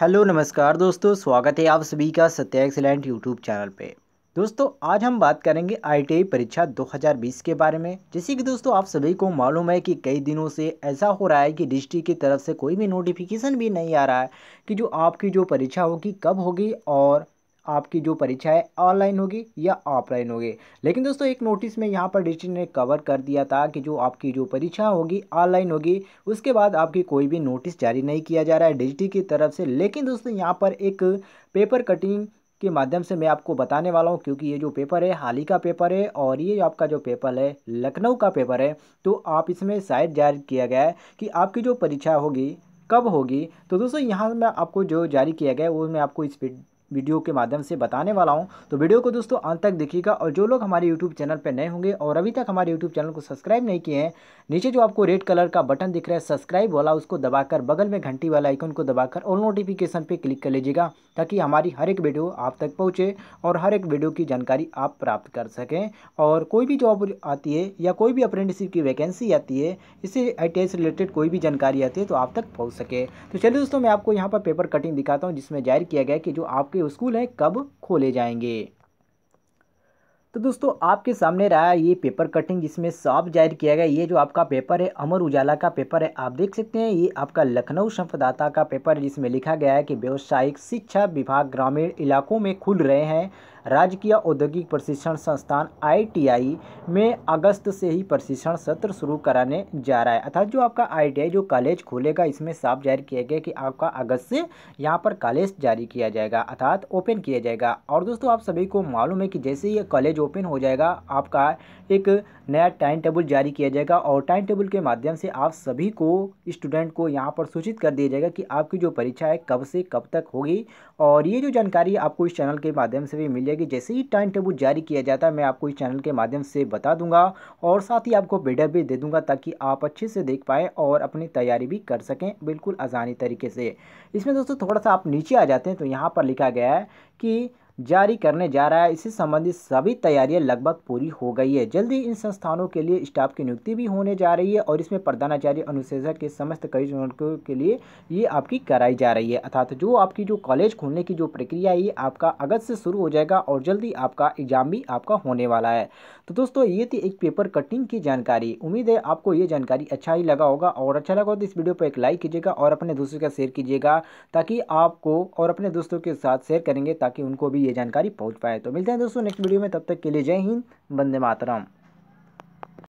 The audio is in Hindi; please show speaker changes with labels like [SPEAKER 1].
[SPEAKER 1] हेलो नमस्कार दोस्तों स्वागत है आप सभी का सत्य एक्सलेंट यूट्यूब चैनल पे दोस्तों आज हम बात करेंगे आईटीआई परीक्षा 2020 के बारे में जैसे कि दोस्तों आप सभी को मालूम है कि कई दिनों से ऐसा हो रहा है कि डिस्ट्रिक्ट की तरफ से कोई भी नोटिफिकेशन भी नहीं आ रहा है कि जो आपकी जो परीक्षा होगी कब होगी और आपकी जो परीक्षा है ऑनलाइन होगी या ऑफलाइन होगी लेकिन दोस्तों एक नोटिस में यहाँ पर डिस्ट्रिक्ट ने कवर कर दिया था कि जो आपकी जो परीक्षा होगी ऑनलाइन होगी उसके बाद आपकी कोई भी नोटिस जारी नहीं किया जा रहा है डिजिटी की तरफ से लेकिन दोस्तों यहाँ पर एक पेपर कटिंग के माध्यम से मैं आपको बताने वाला हूँ क्योंकि ये जो पेपर है हाल ही का पेपर है और ये आपका जो पेपर है लखनऊ का पेपर है तो आप इसमें शायद जारी किया गया है कि आपकी जो परीक्षा होगी कब होगी तो दोस्तों यहाँ में आपको जो जारी किया गया है वो मैं आपको स्पीड वीडियो के माध्यम से बताने वाला हूँ तो वीडियो को दोस्तों अंत तक देखिएगा और जो लोग हमारे यूट्यूब चैनल पर नए होंगे और अभी तक हमारे यूट्यूब चैनल को सब्सक्राइब नहीं किए हैं नीचे जो आपको रेड कलर का बटन दिख रहा है सब्सक्राइब वाला उसको दबाकर बगल में घंटी वाला आइकन को दबाकर ऑल नोटिफिकेशन पर क्लिक कर लीजिएगा ताकि हमारी हर एक वीडियो आप तक पहुँचे और हर एक वीडियो की जानकारी आप प्राप्त कर सकें और कोई भी जॉब आती है या कोई भी अप्रेंटिसिप की वैकेंसी आती है इससे आई से रिलेटेड कोई भी जानकारी आती है तो आप तक पहुँच सके तो चलिए दोस्तों मैं आपको यहाँ पर पेपर कटिंग दिखाता हूँ जिसमें जाहिर किया गया कि जो आपके के स्कूल हैं कब खोले जाएंगे तो दोस्तों आपके सामने रहा ये पेपर कटिंग जिसमें साफ जाहिर किया गया ये जो आपका पेपर है अमर उजाला का पेपर है आप देख सकते हैं ये आपका लखनऊ संवाददाता का पेपर है जिसमें लिखा गया है कि व्यवसायिक शिक्षा विभाग ग्रामीण इलाकों में खुल रहे हैं राजकीय औद्योगिक प्रशिक्षण संस्थान आईटीआई में अगस्त से ही प्रशिक्षण सत्र शुरू कराने जा रहा है अर्थात जो आपका आईटीआई जो कॉलेज खोलेगा इसमें साफ जाहिर किया गया कि आपका अगस्त से यहाँ पर कॉलेज जारी किया जाएगा अर्थात ओपन किया जाएगा और दोस्तों आप सभी को मालूम है कि जैसे ये कॉलेज ओपन हो जाएगा आपका एक नया टाइम टेबल जारी किया जाएगा और टाइम टेबल के माध्यम से आप सभी को स्टूडेंट को यहाँ पर सूचित कर दिया जाएगा कि आपकी जो परीक्षा है कब से कब तक होगी और ये जो जानकारी आपको इस चैनल के माध्यम से भी मिल जाएगी जैसे ही टाइम टेबल जारी किया जाता है मैं आपको इस चैनल के माध्यम से बता दूंगा और साथ ही आपको पीडीएफ भी दे दूंगा ताकि आप अच्छे से देख पाएँ और अपनी तैयारी भी कर सकें बिल्कुल आसानी तरीके से इसमें दोस्तों थोड़ा सा आप नीचे आ जाते हैं तो यहाँ पर लिखा गया है कि जारी करने जा रहा है इससे संबंधित सभी तैयारियां लगभग पूरी हो गई है जल्दी इन संस्थानों के लिए स्टाफ की नियुक्ति भी होने जा रही है और इसमें प्रधानाचार्य अनुशेषक के समस्त कई के लिए ये आपकी कराई जा रही है अर्थात जो आपकी जो कॉलेज खोलने की जो प्रक्रिया है ये आपका अगस्त से शुरू हो जाएगा और जल्दी आपका एग्जाम भी आपका होने वाला है तो दोस्तों ये थी एक पेपर कटिंग की जानकारी उम्मीद है आपको ये जानकारी अच्छा ही लगा होगा और अच्छा लगा तो इस वीडियो पर एक लाइक कीजिएगा और अपने दोस्तों का शेयर कीजिएगा ताकि आपको और अपने दोस्तों के साथ शेयर करेंगे ताकि उनको भी ये जानकारी पहुँच पाए तो मिलते हैं दोस्तों नेक्स्ट वीडियो में तब तक के लिए जय हिंद वंदे मातरम